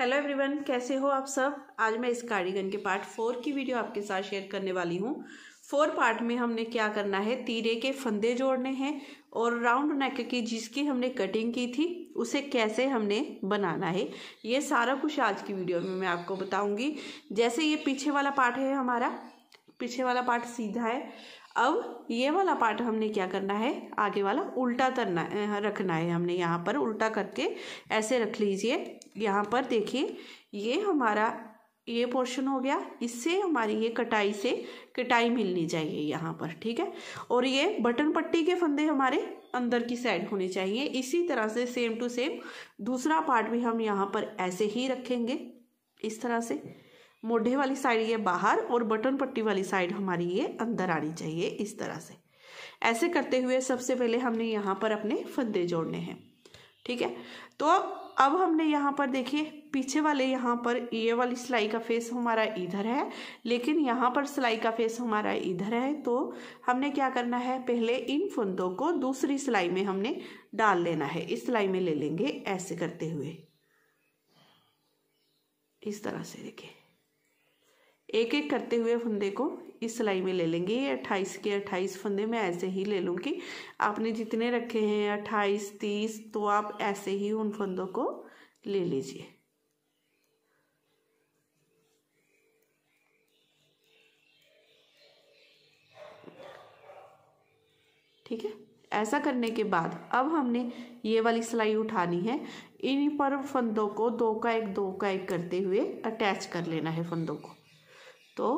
hello everyone कैसे हो आप सब आज मैं इस कार्डिगन के पार्ट फोर की वीडियो आपके साथ शेयर करने वाली हूँ फोर पार्ट में हमने क्या करना है तीरे के फंदे जोड़ने हैं और राउंड नेक की जिसकी हमने कटिंग की थी उसे कैसे हमने बनाना है ये सारा कुछ आज की वीडियो में मैं आपको बताऊँगी जैसे ये पीछे वाला पार्ट है हमारा पीछे वाला पार्ट सीधा है अब ये वाला पार्ट हमने क्या करना है आगे वाला उल्टा करना रखना है हमने यहाँ पर उल्टा करके ऐसे रख लीजिए यहाँ पर देखिए ये हमारा ये पोर्शन हो गया इससे हमारी ये कटाई से कटाई मिलनी चाहिए यहाँ पर ठीक है और ये बटन पट्टी के फंदे हमारे अंदर की साइड होने चाहिए इसी तरह से सेम टू सेम दूसरा पार्ट भी हम यहाँ पर ऐसे ही रखेंगे इस तरह से मोढ़े वाली साइड ये बाहर और बटन पट्टी वाली साइड हमारी ये अंदर आनी चाहिए इस तरह से ऐसे करते हुए सबसे पहले हमने यहाँ पर अपने फंदे जोड़ने हैं ठीक है तो अब हमने यहाँ पर देखिए पीछे वाले यहाँ पर ये वाली सिलाई का फेस हमारा इधर है लेकिन यहाँ पर सिलाई का फेस हमारा इधर है तो हमने क्या करना है पहले इन फंदों को दूसरी सिलाई में हमने डाल लेना है इस सिलाई में ले लेंगे ऐसे करते हुए इस तरह से देखिए एक एक करते हुए फंदे को इस सिलाई में ले लेंगे ये अट्ठाईस के अट्ठाईस फंदे मैं ऐसे ही ले लूँगी आपने जितने रखे हैं अट्ठाईस तीस तो आप ऐसे ही उन फंदों को ले लीजिए ठीक है ऐसा करने के बाद अब हमने ये वाली सिलाई उठानी है इन पर फंदों को दो का एक दो का एक करते हुए अटैच कर लेना है फंदों को तो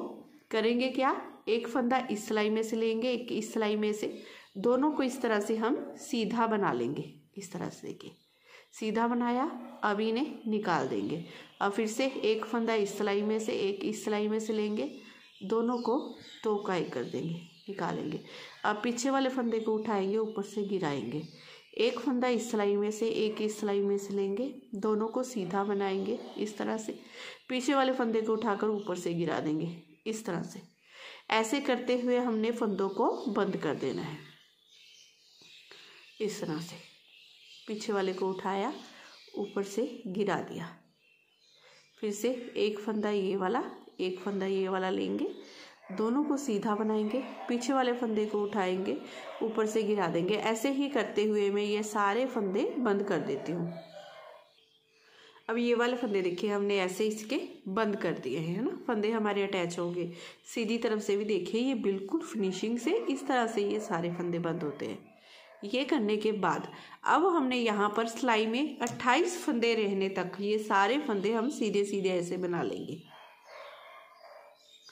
करेंगे क्या एक फंदा इस सिलाई में से लेंगे एक इस सिलाई में से दोनों को इस तरह से हम सीधा बना लेंगे इस तरह से देखिए सीधा बनाया अब इन्हें निकाल देंगे अब फिर से एक फंदा इस सिलाई में से एक इस सिलाई में से लेंगे दोनों को टोकाई कर देंगे निकालेंगे अब पीछे वाले फंदे को उठाएंगे ऊपर से गिराएंगे एक फंदा इस सिलाई में से एक इस सिलाई में से लेंगे दोनों को सीधा बनाएंगे इस तरह से पीछे वाले फंदे को उठाकर ऊपर से गिरा देंगे इस तरह से ऐसे करते हुए हमने फंदों को बंद कर देना है इस तरह से पीछे वाले को उठाया ऊपर से गिरा दिया फिर से एक फंदा ये वाला एक फंदा ये वाला लेंगे दोनों को सीधा बनाएंगे पीछे वाले फंदे को उठाएंगे ऊपर से गिरा देंगे ऐसे ही करते हुए मैं ये सारे फंदे बंद कर देती हूँ अब ये वाले फंदे देखिए हमने ऐसे इसके बंद कर दिए हैं है ना फंदे हमारे अटैच होंगे सीधी तरफ से भी देखिए ये बिल्कुल फिनिशिंग से इस तरह से ये सारे फंदे बंद होते हैं ये करने के बाद अब हमने यहाँ पर सिलाई में 28 फंदे रहने तक ये सारे फंदे हम सीधे सीधे ऐसे बना लेंगे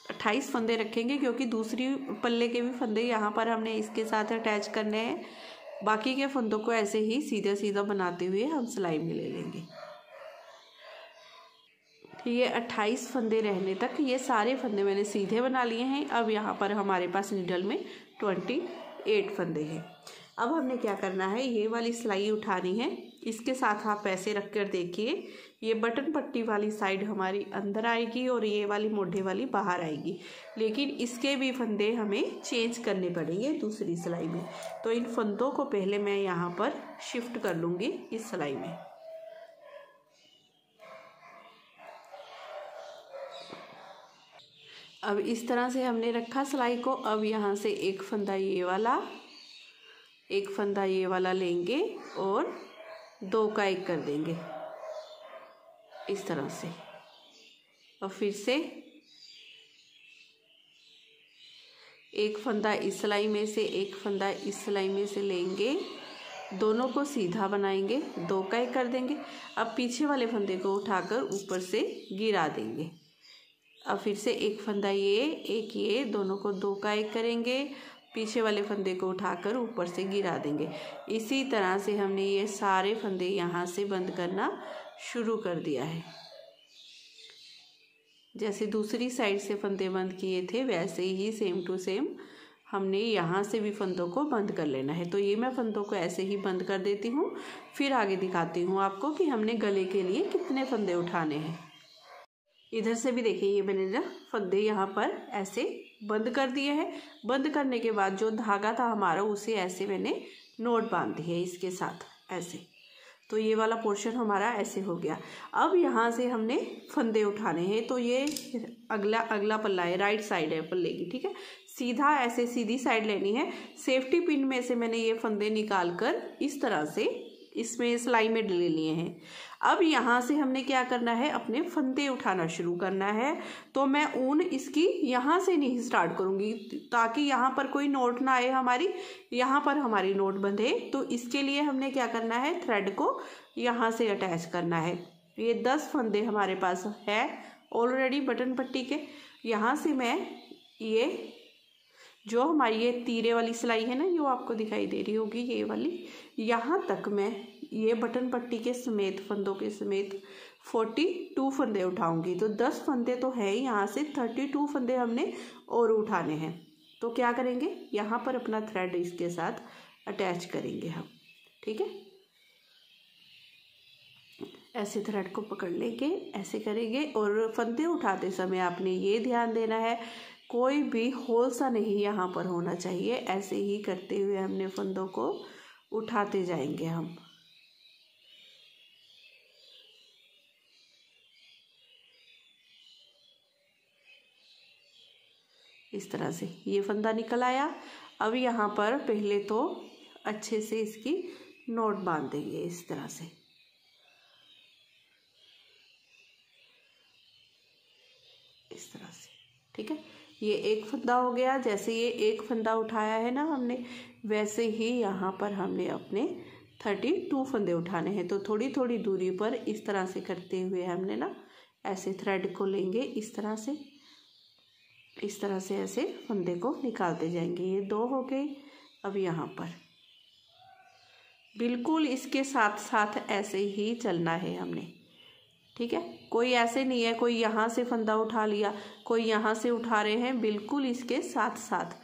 अट्ठाईस फंदे रखेंगे क्योंकि दूसरी पल्ले के भी फंदे यहाँ पर हमने इसके साथ अटैच करने हैं बाकी के फंदों को ऐसे ही सीधा सीधा बनाते हुए हम सिलाई में ले लेंगे तो ये अट्ठाईस फंदे रहने तक ये सारे फंदे मैंने सीधे बना लिए हैं अब यहाँ पर हमारे पास निडल में ट्वेंटी एट फंदे हैं अब हमने क्या करना है ये वाली सिलाई उठानी है इसके साथ आप ऐसे रख कर देखिए ये बटन पट्टी वाली साइड हमारी अंदर आएगी और ये वाली मोढ़े वाली बाहर आएगी लेकिन इसके भी फंदे हमें चेंज करने पड़ेंगे दूसरी सिलाई में तो इन फंदों को पहले मैं यहाँ पर शिफ्ट कर लूँगी इस सिलाई में अब इस तरह से हमने रखा सिलाई को अब यहाँ से एक फंदा ये वाला एक फंदा ये वाला लेंगे और दो का एक कर देंगे इस तरह से और फिर से एक फंदा इस सिलाई में से एक फंदा इस सिलाई में से लेंगे दोनों को सीधा बनाएंगे दो का एक कर देंगे अब पीछे वाले फंदे को उठाकर ऊपर से गिरा देंगे अब फिर से एक फंदा ये एक ये दोनों को दो का एक करेंगे पीछे वाले फंदे को उठाकर ऊपर से गिरा देंगे इसी तरह से हमने ये सारे फंदे यहाँ से बंद करना शुरू कर दिया है जैसे दूसरी साइड से फंदे बंद किए थे वैसे ही सेम टू सेम हमने यहाँ से भी फंदों को बंद कर लेना है तो ये मैं फंदों को ऐसे ही बंद कर देती हूँ फिर आगे दिखाती हूँ आपको कि हमने गले के लिए कितने फंदे उठाने हैं इधर से भी देखिए ये मैंने ना फंदे यहाँ पर ऐसे बंद कर दिया है बंद करने के बाद जो धागा था हमारा उसे ऐसे मैंने नोट बांध दी है इसके साथ ऐसे तो ये वाला पोर्शन हमारा ऐसे हो गया अब यहाँ से हमने फंदे उठाने हैं तो ये अगला अगला पल्ला है राइट साइड है पल्ले की ठीक है सीधा ऐसे सीधी साइड लेनी है सेफ्टी पिन में से मैंने ये फंदे निकाल कर इस तरह से इसमें सिलाई में ले लिए हैं अब यहाँ से हमने क्या करना है अपने फंदे उठाना शुरू करना है तो मैं ऊन इसकी यहाँ से नहीं स्टार्ट करूँगी ताकि यहाँ पर कोई नोट ना आए हमारी यहाँ पर हमारी नोट बंधे तो इसके लिए हमने क्या करना है थ्रेड को यहाँ से अटैच करना है ये दस फंदे हमारे पास है ऑलरेडी बटन पट्टी के यहाँ से मैं ये जो हमारी ये तीरे वाली सिलाई है ना ये आपको दिखाई दे रही होगी ये वाली यहाँ तक मैं ये बटन पट्टी के समेत फंदों के समेत फोर्टी टू फंदे उठाऊंगी तो दस फंदे तो है ही यहाँ से थर्टी टू फंदे हमने और उठाने हैं तो क्या करेंगे यहाँ पर अपना थ्रेड इसके साथ अटैच करेंगे हम ठीक है ऐसे थ्रेड को पकड़ लेंगे ऐसे करेंगे और फंदे उठाते समय आपने ये ध्यान देना है कोई भी होल सा नहीं यहाँ पर होना चाहिए ऐसे ही करते हुए हमने फंदों को उठाते जाएंगे हम इस तरह से ये फंदा निकल आया अब यहाँ पर पहले तो अच्छे से इसकी नोट बांध देंगे इस तरह से ये एक फंदा हो गया जैसे ये एक फंदा उठाया है ना हमने वैसे ही यहाँ पर हमने अपने थर्टी टू फंदे उठाने हैं तो थोड़ी थोड़ी दूरी पर इस तरह से करते हुए हमने ना ऐसे थ्रेड को लेंगे इस तरह से इस तरह से ऐसे फंदे को निकालते जाएंगे ये दो हो गए अब यहाँ पर बिल्कुल इसके साथ साथ ऐसे ही चलना है हमने ठीक है कोई ऐसे नहीं है कोई यहाँ से फंदा उठा लिया कोई यहाँ से उठा रहे हैं बिल्कुल इसके साथ साथ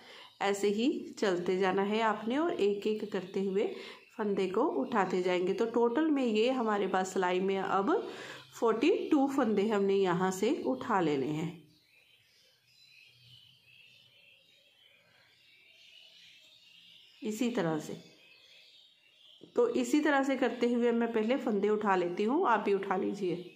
ऐसे ही चलते जाना है आपने और एक एक करते हुए फंदे को उठाते जाएंगे तो टोटल में ये हमारे पास सिलाई में अब फोर्टी टू फंदे हमने यहाँ से उठा लेने हैं इसी तरह से तो इसी तरह से करते हुए मैं पहले फंदे उठा लेती हूँ आप भी उठा लीजिए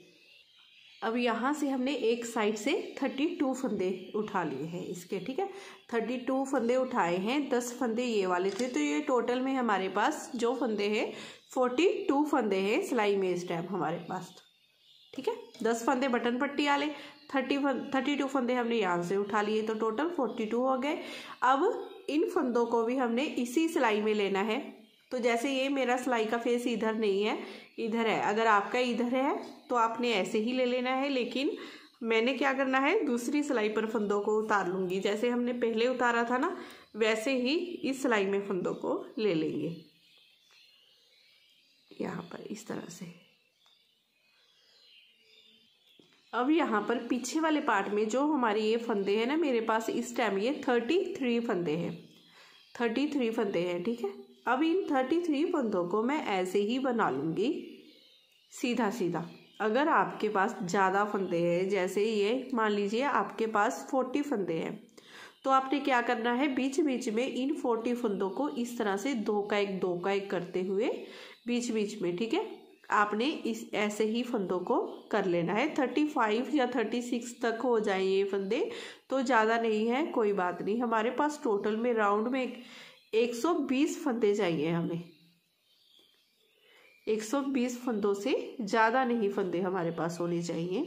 अब यहाँ से हमने एक साइड से थर्टी टू फंदे उठा लिए हैं इसके ठीक है थर्टी टू फंदे उठाए हैं दस फंदे ये वाले थे तो ये टोटल में हमारे पास जो फंदे हैं फोर्टी टू फंदे हैं सिलाई में इस टाइम हमारे पास ठीक है दस फंदे बटन पट्टी वाले थर्टी थर्टी टू फंदे हमने यहाँ से उठा लिए तो टोटल फोर्टी टू हो गए अब इन फंदों को भी हमने इसी सिलाई में लेना है तो जैसे ये मेरा सिलाई का फेस इधर नहीं है इधर है अगर आपका इधर है तो आपने ऐसे ही ले लेना है लेकिन मैंने क्या करना है दूसरी सिलाई पर फंदों को उतार लूँगी जैसे हमने पहले उतारा था ना वैसे ही इस सिलाई में फंदों को ले लेंगे यहाँ पर इस तरह से अब यहाँ पर पीछे वाले पार्ट में जो हमारे ये फंदे हैं ना मेरे पास इस टाइम ये थर्टी थ्री फंदे हैं थर्टी थ्री फंदे हैं ठीक है अब इन थर्टी थ्री फंदों को मैं ऐसे ही बना लूँगी सीधा सीधा अगर आपके पास ज़्यादा फंदे हैं जैसे ये मान लीजिए आपके पास फोर्टी फंदे हैं तो आपने क्या करना है बीच बीच में इन फोर्टी फंदों को इस तरह से दो का एक दो का एक करते हुए बीच बीच में ठीक है आपने इस ऐसे ही फंदों को कर लेना है थर्टी फाइव या थर्टी सिक्स तक हो जाए ये फंदे तो ज़्यादा नहीं है कोई बात नहीं हमारे पास टोटल में राउंड में 120 फंदे चाहिए हमें 120 फंदों से ज़्यादा नहीं फंदे हमारे पास होने चाहिए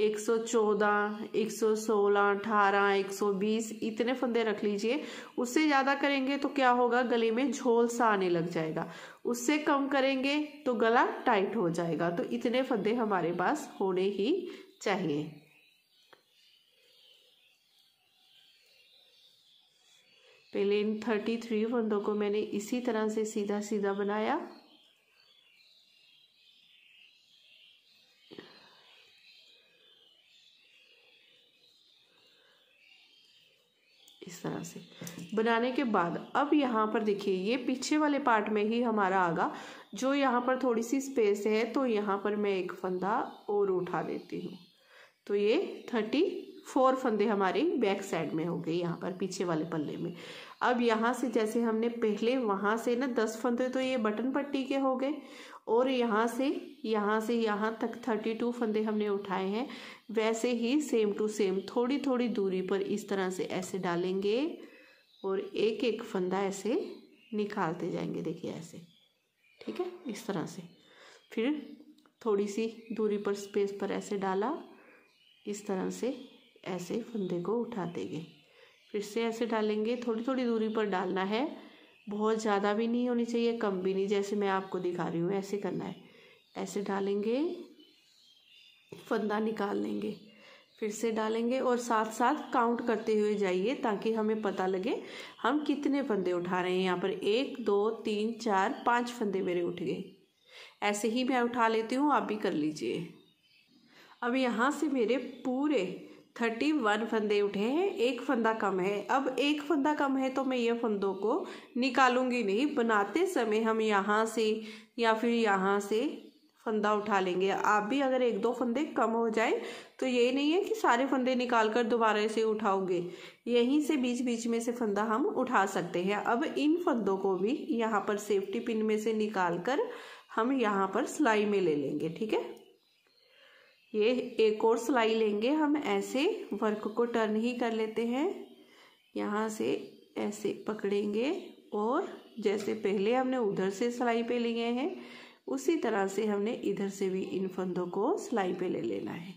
114, 116, 18, 120 इतने फंदे रख लीजिए उससे ज़्यादा करेंगे तो क्या होगा गले में झोल सा आने लग जाएगा उससे कम करेंगे तो गला टाइट हो जाएगा तो इतने फंदे हमारे पास होने ही चाहिए पहले इन थर्टी थ्री फंदों को मैंने इसी तरह से सीधा सीधा बनाया इस तरह से बनाने के बाद अब यहाँ पर देखिए ये पीछे वाले पार्ट में ही हमारा आगा जो यहाँ पर थोड़ी सी स्पेस है तो यहाँ पर मैं एक फंदा और उठा देती हूँ तो ये थर्टी फोर फंदे हमारे बैक साइड में हो गए यहाँ पर पीछे वाले पल्ले में अब यहाँ से जैसे हमने पहले वहाँ से ना दस फंदे तो ये बटन पट्टी के हो गए और यहाँ से यहाँ से यहाँ तक थर्टी टू फंदे हमने उठाए हैं वैसे ही सेम टू सेम थोड़ी थोड़ी दूरी पर इस तरह से ऐसे डालेंगे और एक एक फंदा ऐसे निकालते जाएंगे देखिए ऐसे ठीक है इस तरह से फिर थोड़ी सी दूरी पर स्पेस पर ऐसे डाला इस तरह से ऐसे फंदे को उठा देंगे फिर से ऐसे डालेंगे थोड़ी थोड़ी दूरी पर डालना है बहुत ज़्यादा भी नहीं होनी चाहिए कम भी नहीं जैसे मैं आपको दिखा रही हूँ ऐसे करना है ऐसे डालेंगे फंदा निकाल लेंगे फिर से डालेंगे और साथ साथ काउंट करते हुए जाइए ताकि हमें पता लगे हम कितने फंदे उठा रहे हैं यहाँ पर एक दो तीन चार पाँच फंदे मेरे उठ गए ऐसे ही मैं उठा लेती हूँ आप भी कर लीजिए अब यहाँ से मेरे पूरे थर्टी वन फंदे उठे हैं एक फंदा कम है अब एक फंदा कम है तो मैं ये फंदों को निकालूंगी नहीं बनाते समय हम यहाँ से या फिर यहाँ से फंदा उठा लेंगे आप भी अगर एक दो फंदे कम हो जाए तो ये नहीं है कि सारे फंदे निकाल कर दोबारा से उठाओगे यहीं से बीच बीच में से फंदा हम उठा सकते हैं अब इन फंदों को भी यहाँ पर सेफ्टी पिन में से निकाल कर हम यहाँ पर सिलाई में ले लेंगे ठीक है ये एक और सिलाई लेंगे हम ऐसे वर्क को टर्न ही कर लेते हैं यहाँ से ऐसे पकड़ेंगे और जैसे पहले हमने उधर से सिलाई पे लिए हैं उसी तरह से हमने इधर से भी इन फंदों को सिलाई पे ले लेना है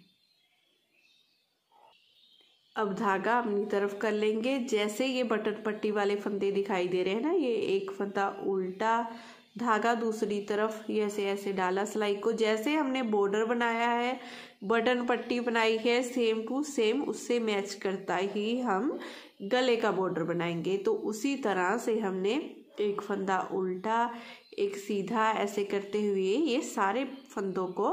अब धागा अपनी तरफ कर लेंगे जैसे ये बटन पट्टी वाले फंदे दिखाई दे रहे हैं ना ये एक फंदा उल्टा धागा दूसरी तरफ ऐसे ऐसे डाला सिलाई को जैसे हमने बॉर्डर बनाया है बटन पट्टी बनाई है सेम टू सेम उससे मैच करता ही हम गले का बॉर्डर बनाएंगे तो उसी तरह से हमने एक फंदा उल्टा एक सीधा ऐसे करते हुए ये सारे फंदों को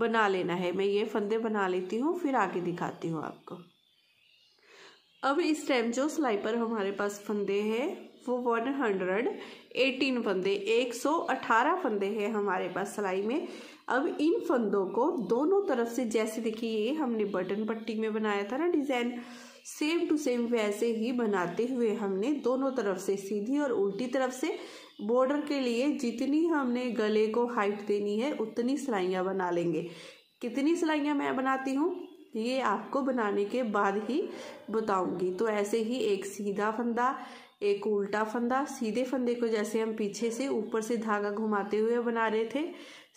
बना लेना है मैं ये फंदे बना लेती हूँ फिर आगे दिखाती हूँ आपको अब इस टाइम जो सिलाई पर हमारे पास फंदे हैं वो वन हंड्रेड एटीन फंदे एक सौ अठारह फंदे हैं हमारे पास सिलाई में अब इन फंदों को दोनों तरफ से जैसे देखिए ये हमने बटन पट्टी में बनाया था ना डिज़ाइन सेम टू सेम वैसे ही बनाते हुए हमने दोनों तरफ से सीधी और उल्टी तरफ से बॉर्डर के लिए जितनी हमने गले को हाइट देनी है उतनी सिलाइयाँ बना लेंगे कितनी सिलाइयाँ मैं बनाती हूँ ये आपको बनाने के बाद ही बताऊंगी तो ऐसे ही एक सीधा फंदा एक उल्टा फंदा सीधे फंदे को जैसे हम पीछे से ऊपर से धागा घुमाते हुए बना रहे थे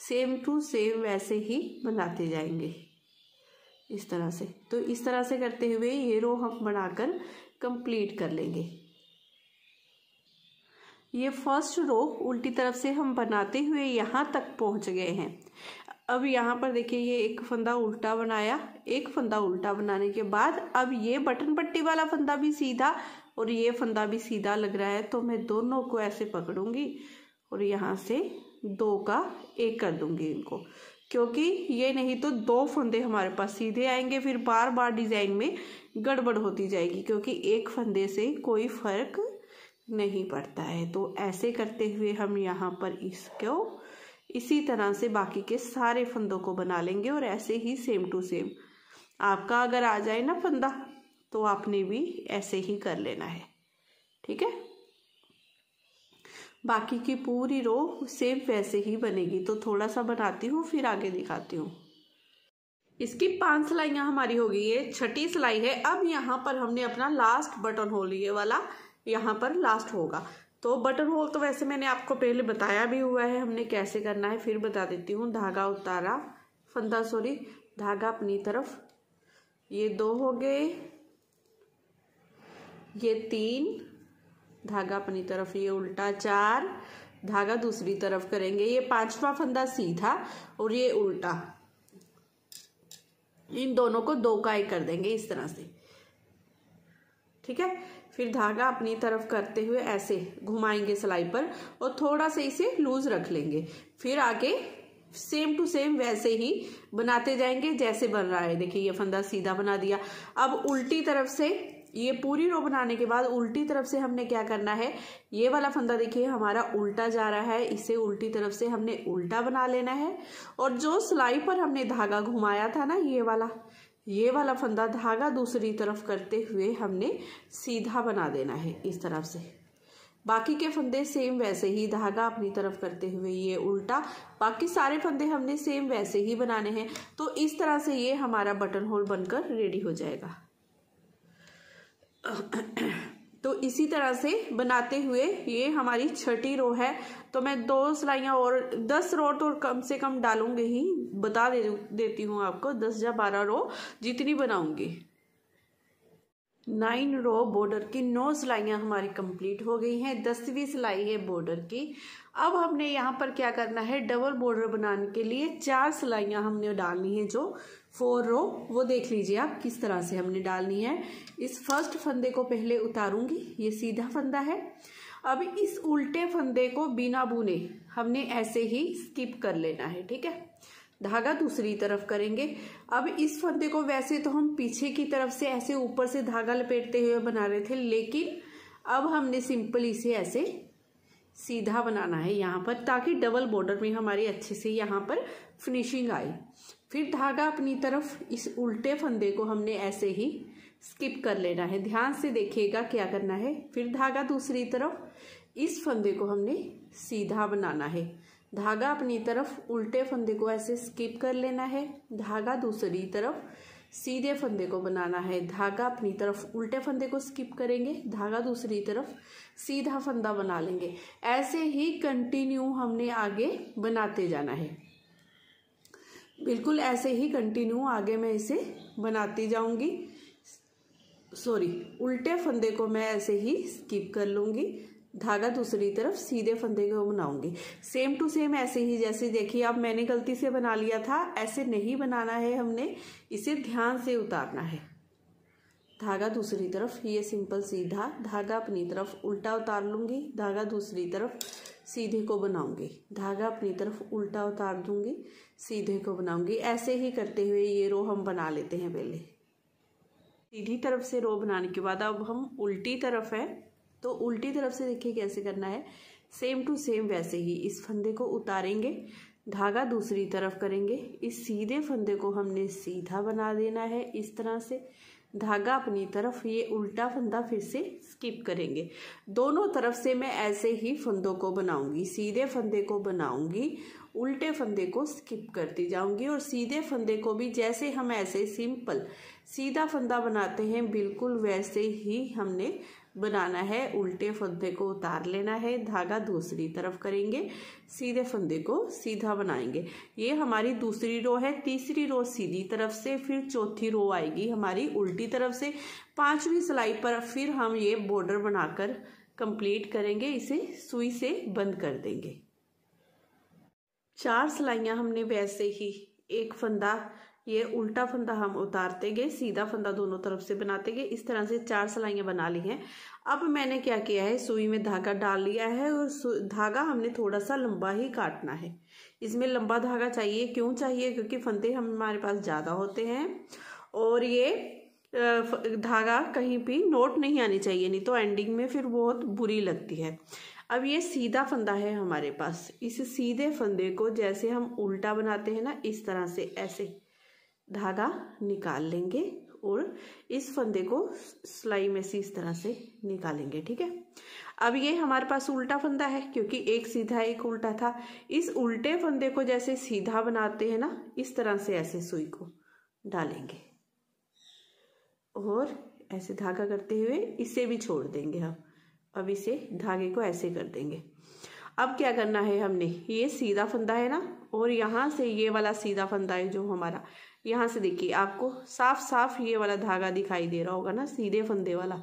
सेम टू सेम वैसे ही बनाते जाएंगे इस तरह से तो इस तरह से करते हुए ये रो हम बनाकर कंप्लीट कर लेंगे ये फर्स्ट रो उल्टी तरफ से हम बनाते हुए यहाँ तक पहुँच गए हैं अब यहाँ पर देखिए ये एक फंदा उल्टा बनाया एक फंदा उल्टा बनाने के बाद अब ये बटन पट्टी वाला फंदा भी सीधा और ये फंदा भी सीधा लग रहा है तो मैं दोनों को ऐसे पकड़ूंगी और यहाँ से दो का एक कर दूंगी इनको क्योंकि ये नहीं तो दो फंदे हमारे पास सीधे आएंगे फिर बार बार डिज़ाइन में गड़बड़ होती जाएगी क्योंकि एक फंदे से कोई फ़र्क नहीं पड़ता है तो ऐसे करते हुए हम यहाँ पर इसको इसी तरह से बाकी के सारे फंदों को बना लेंगे और ऐसे ही सेम टू सेम आपका अगर आ जाए ना फंदा तो आपने भी ऐसे ही कर लेना है ठीक है बाकी की पूरी रो सेम वैसे ही बनेगी तो थोड़ा सा बनाती हूँ फिर आगे दिखाती हूँ इसकी पांच सिलाइयाँ हमारी हो गई है छठी सिलाई है अब यहाँ पर हमने अपना लास्ट बटन होल ये वाला यहाँ पर लास्ट होगा तो बटन होल तो वैसे मैंने आपको पहले बताया भी हुआ है हमने कैसे करना है फिर बता देती हूँ धागा उतारा फंदा सॉरी धागा अपनी तरफ ये दो हो गए ये तीन धागा अपनी तरफ ये उल्टा चार धागा दूसरी तरफ करेंगे ये पांचवा फंदा सीधा और ये उल्टा इन दोनों को दो काई कर देंगे इस तरह से ठीक है फिर धागा अपनी तरफ करते हुए ऐसे घुमाएंगे सिलाई पर और थोड़ा सा इसे लूज रख लेंगे फिर आगे सेम टू सेम वैसे ही बनाते जाएंगे जैसे बन रहा है देखिए ये फंदा सीधा बना दिया अब उल्टी तरफ से ये पूरी रो बनाने के बाद उल्टी तरफ से हमने क्या करना है ये वाला फंदा देखिए हमारा उल्टा जा रहा है इसे उल्टी तरफ से हमने उल्टा बना लेना है और जो सिलाई पर हमने धागा घुमाया था ना ये वाला ये वाला फंदा धागा दूसरी तरफ करते हुए हमने सीधा बना देना है इस तरफ से बाकी के फंदे सेम वैसे ही धागा अपनी तरफ करते हुए ये उल्टा बाकी सारे फंदे हमने सेम वैसे ही बनाने हैं तो इस तरह से ये हमारा बटन होल बनकर रेडी हो जाएगा तो इसी तरह से बनाते हुए ये हमारी छठी रो है तो मैं दो सिलाइयाँ और दस रो तो कम से कम डालूंगी ही बता दे देती हूँ आपको दस या बारह रो जितनी बनाऊंगी नाइन रो बॉर्डर की नौ सिलाइयाँ हमारी कंप्लीट हो गई हैं दसवीं सिलाई है बॉर्डर की अब हमने यहाँ पर क्या करना है डबल बॉर्डर बनाने के लिए चार सिलाइयाँ हमने डालनी है जो फोर रो वो देख लीजिए आप किस तरह से हमने डालनी है इस फर्स्ट फंदे को पहले उतारूंगी ये सीधा फंदा है अब इस उल्टे फंदे को बिना बुने हमने ऐसे ही स्किप कर लेना है ठीक है धागा दूसरी तरफ करेंगे अब इस फंदे को वैसे तो हम पीछे की तरफ से ऐसे ऊपर से धागा लपेटते हुए बना रहे थे लेकिन अब हमने सिंपल इसे ऐसे सीधा बनाना है यहाँ पर ताकि डबल बॉर्डर में हमारी अच्छे से यहाँ पर फिनिशिंग आए फिर धागा अपनी तरफ इस उल्टे फंदे को हमने ऐसे ही स्किप कर लेना है ध्यान से देखिएगा क्या करना है फिर धागा दूसरी तरफ इस फंदे को हमने सीधा बनाना है धागा अपनी तरफ उल्टे फंदे को ऐसे स्किप कर लेना है धागा दूसरी तरफ सीधे फंदे को बनाना है धागा अपनी तरफ उल्टे फंदे को स्किप करेंगे धागा दूसरी तरफ सीधा फंदा बना लेंगे ऐसे ही कंटिन्यू हमने आगे बनाते जाना है बिल्कुल ऐसे ही कंटिन्यू आगे मैं इसे बनाती जाऊंगी सॉरी उल्टे फंदे को मैं ऐसे ही स्किप कर लूँगी धागा दूसरी तरफ सीधे फंदे को बनाऊंगी सेम टू सेम ऐसे ही जैसे देखिए अब मैंने गलती से बना लिया था ऐसे नहीं बनाना है हमने इसे ध्यान से उतारना है धागा दूसरी तरफ ये सिंपल सीधा धागा अपनी तरफ उल्टा उतार लूँगी धागा दूसरी तरफ सीधे को बनाऊंगी धागा अपनी तरफ उल्टा उतार दूंगी सीधे को बनाऊंगी ऐसे ही करते हुए ये रो हम बना लेते हैं पहले सीधी तरफ से रो बनाने के बाद अब हम उल्टी तरफ है तो उल्टी तरफ से देखिए कैसे करना है सेम टू सेम वैसे ही इस फंदे को उतारेंगे धागा दूसरी तरफ करेंगे इस सीधे फंदे को हमने सीधा बना देना है इस तरह से धागा अपनी तरफ ये उल्टा फंदा फिर से स्किप करेंगे दोनों तरफ से मैं ऐसे ही फंदों को बनाऊंगी सीधे फंदे को बनाऊंगी उल्टे फंदे को स्किप करती जाऊंगी और सीधे फंदे को भी जैसे हम ऐसे सिंपल सीधा फंदा बनाते हैं बिल्कुल वैसे ही हमने बनाना है उल्टे फंदे को उतार लेना है धागा दूसरी तरफ करेंगे सीधे फंदे को सीधा बनाएंगे ये हमारी दूसरी रो है तीसरी रो सीधी तरफ से फिर चौथी रो आएगी हमारी उल्टी तरफ से पांचवी सिलाई पर फिर हम ये बॉर्डर बनाकर कंप्लीट करेंगे इसे सुई से बंद कर देंगे चार सिलाइयाँ हमने वैसे ही एक फंदा ये उल्टा फंदा हम उतारते गए सीधा फंदा दोनों तरफ से बनाते गए इस तरह से चार सिलाइयाँ बना ली हैं अब मैंने क्या किया है सुई में धागा डाल लिया है और धागा हमने थोड़ा सा लंबा ही काटना है इसमें लंबा धागा चाहिए क्यों चाहिए क्योंकि फंदे हम हमारे पास ज़्यादा होते हैं और ये धागा कहीं भी नोट नहीं आनी चाहिए नहीं तो एंडिंग में फिर बहुत बुरी लगती है अब ये सीधा फंदा है हमारे पास इस सीधे फंदे को जैसे हम उल्टा बनाते हैं ना इस तरह से ऐसे धागा निकाल लेंगे और इस फंदे को सिलाई में से इस तरह से निकालेंगे ठीक है अब ये हमारे पास उल्टा फंदा है क्योंकि एक सीधा एक उल्टा था इस उल्टे फंदे को जैसे सीधा बनाते हैं ना इस तरह से ऐसे सुई को डालेंगे और ऐसे धागा करते हुए इसे भी छोड़ देंगे हम अब इसे धागे को ऐसे कर देंगे अब क्या करना है हमने ये सीधा फंदा है ना और यहाँ से ये वाला सीधा फंदा है जो हमारा यहाँ से देखिए आपको साफ साफ ये वाला धागा दिखाई दे रहा होगा ना सीधे फंदे वाला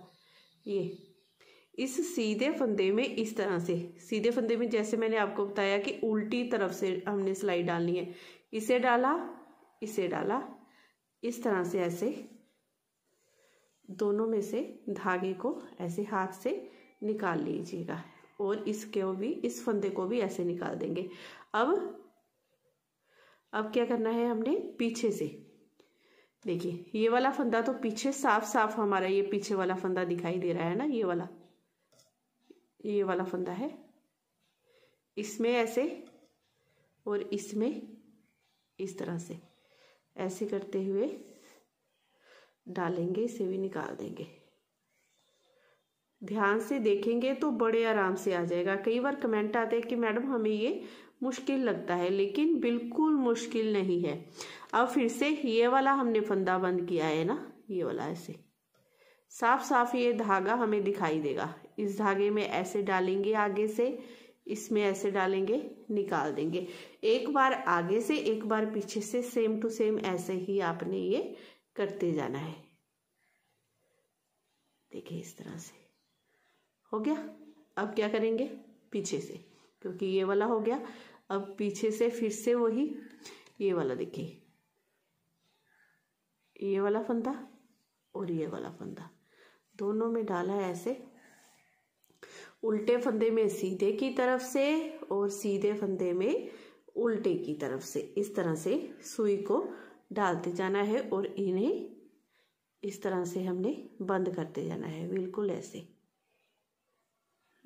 ये इस सीधे फंदे में इस तरह से सीधे फंदे में जैसे मैंने आपको बताया कि उल्टी तरफ से हमने सिलाई डालनी है इसे डाला इसे डाला इस तरह से ऐसे दोनों में से धागे को ऐसे हाथ से निकाल लीजिएगा और इसके भी इस फंदे को भी ऐसे निकाल देंगे अब अब क्या करना है हमने पीछे से देखिए ये वाला फंदा तो पीछे साफ साफ हमारा ये पीछे वाला फंदा दिखाई दे रहा है ना ये वाला ये वाला फंदा है इसमें ऐसे और इसमें इस तरह से ऐसे करते हुए डालेंगे इसे भी निकाल देंगे ध्यान से देखेंगे तो बड़े आराम से आ जाएगा कई बार कमेंट आते हैं कि मैडम हमें ये मुश्किल लगता है लेकिन बिल्कुल मुश्किल नहीं है अब फिर से ये वाला हमने फंदा बंद किया है ना ये वाला ऐसे साफ साफ ये धागा हमें दिखाई देगा इस धागे में ऐसे डालेंगे आगे से इसमें ऐसे डालेंगे निकाल देंगे एक बार आगे से एक बार पीछे से सेम टू सेम ऐसे ही आपने ये करते जाना है देखिए इस तरह से हो गया अब क्या करेंगे पीछे से क्योंकि ये वाला हो गया अब पीछे से फिर से वही ये वाला देखिए ये वाला फंदा और ये वाला फंदा दोनों में डाला है ऐसे उल्टे फंदे में सीधे की तरफ से और सीधे फंदे में उल्टे की तरफ से इस तरह से सुई को डालते जाना है और इन्हें इस तरह से हमने बंद करते जाना है बिल्कुल ऐसे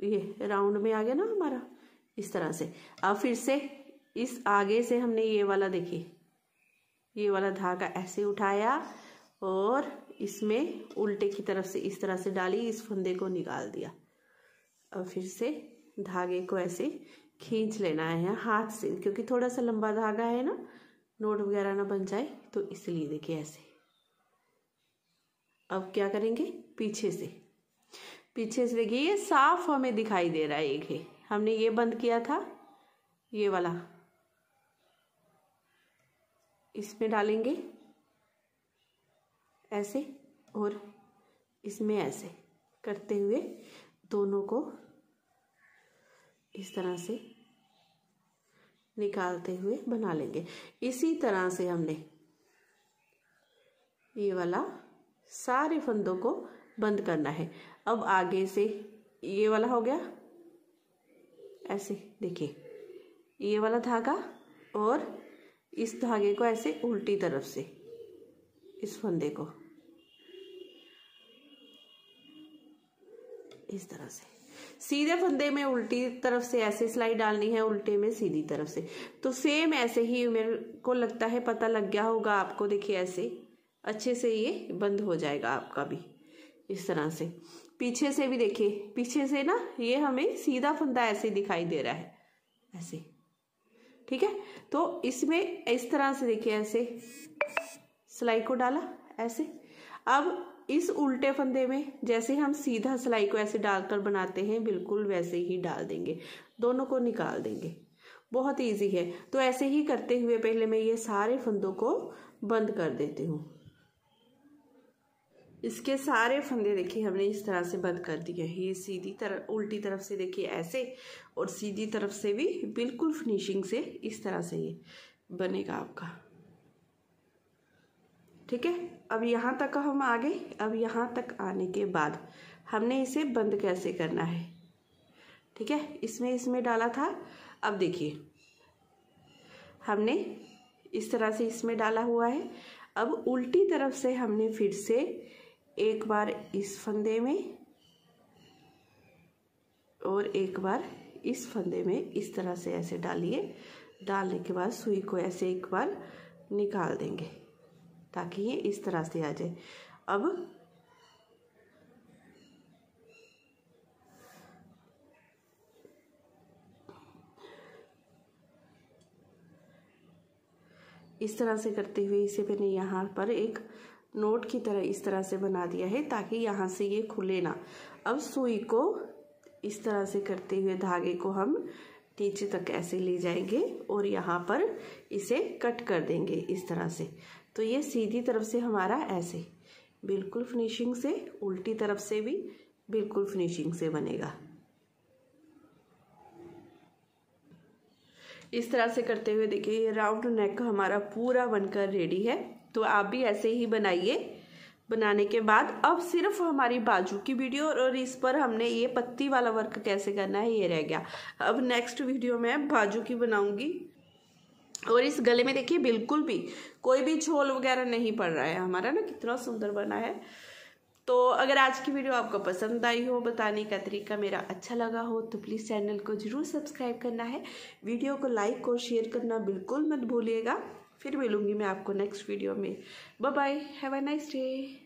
ये राउंड में आ गया ना हमारा इस तरह से अब फिर से इस आगे से हमने ये वाला देखिए ये वाला धागा ऐसे उठाया और इसमें उल्टे की तरफ से इस तरह से डाली इस फंदे को निकाल दिया अब फिर से धागे को ऐसे खींच लेना है हाथ से क्योंकि थोड़ा सा लंबा धागा है ना नोट वगैरह ना बन जाए तो इसलिए देखिए ऐसे अब क्या करेंगे पीछे से पीछे से देखिए ये साफ हमें दिखाई दे रहा है एक है हमने ये बंद किया था ये वाला इसमें डालेंगे ऐसे और इसमें ऐसे करते हुए दोनों को इस तरह से निकालते हुए बना लेंगे इसी तरह से हमने ये वाला सारे फंदों को बंद करना है अब आगे से ये वाला हो गया ऐसे देखिए ये वाला धागा और इस धागे को ऐसे उल्टी तरफ से इस फंदे को इस तरह से सीधे फंदे में उल्टी तरफ से ऐसे सिलाई डालनी है उल्टे में सीधी तरफ से तो सेम ऐसे ही मेरे को लगता है पता लग गया होगा आपको देखिए ऐसे अच्छे से ये बंद हो जाएगा आपका भी इस तरह से पीछे से भी देखिए पीछे से ना ये हमें सीधा फंदा ऐसे दिखाई दे रहा है ऐसे ठीक है तो इसमें इस तरह से देखिए ऐसे सिलाई को डाला ऐसे अब इस उल्टे फंदे में जैसे हम सीधा सिलाई को ऐसे डालकर बनाते हैं बिल्कुल वैसे ही डाल देंगे दोनों को निकाल देंगे बहुत इजी है तो ऐसे ही करते हुए पहले मैं ये सारे फंदों को बंद कर देती हूँ इसके सारे फंदे देखिए हमने इस तरह से बंद कर दिए ये सीधी तरफ उल्टी तरफ से देखिए ऐसे और सीधी तरफ से भी बिल्कुल फिनिशिंग से इस तरह से ये बनेगा आपका ठीक है अब यहाँ तक हम आ गए अब यहाँ तक आने के बाद हमने इसे बंद कैसे करना है ठीक है इसमें इसमें डाला था अब देखिए हमने इस तरह से इसमें डाला हुआ है अब उल्टी तरफ से हमने फिर से एक बार इस फंदे में और एक बार इस फंदे में इस तरह से ऐसे डालिए डालने के बाद सुई को ऐसे एक बार निकाल देंगे ताकि ये इस तरह से आ जाए अब इस तरह से करते हुए इसे मैंने यहाँ पर एक नोट की तरह इस तरह से बना दिया है ताकि यहाँ से ये खुले ना अब सुई को इस तरह से करते हुए धागे को हम नीचे तक ऐसे ले जाएंगे और यहाँ पर इसे कट कर देंगे इस तरह से तो ये सीधी तरफ से हमारा ऐसे बिल्कुल फिनिशिंग से उल्टी तरफ से भी बिल्कुल फिनिशिंग से बनेगा इस तरह से करते हुए देखिए ये राउंड नेक हमारा पूरा बनकर रेडी है तो आप भी ऐसे ही बनाइए बनाने के बाद अब सिर्फ हमारी बाजू की वीडियो और इस पर हमने ये पत्ती वाला वर्क कैसे करना है ये रह गया अब नेक्स्ट वीडियो मैं बाजू की बनाऊंगी और इस गले में देखिए बिल्कुल भी कोई भी झोल वगैरह नहीं पड़ रहा है हमारा ना कितना सुंदर बना है तो अगर आज की वीडियो आपको पसंद आई हो बताने का तरीका मेरा अच्छा लगा हो तो प्लीज़ चैनल को ज़रूर सब्सक्राइब करना है वीडियो को लाइक और शेयर करना बिल्कुल मत भूलिएगा फिर मिलूँगी मैं आपको नेक्स्ट वीडियो में bye bye have a nice day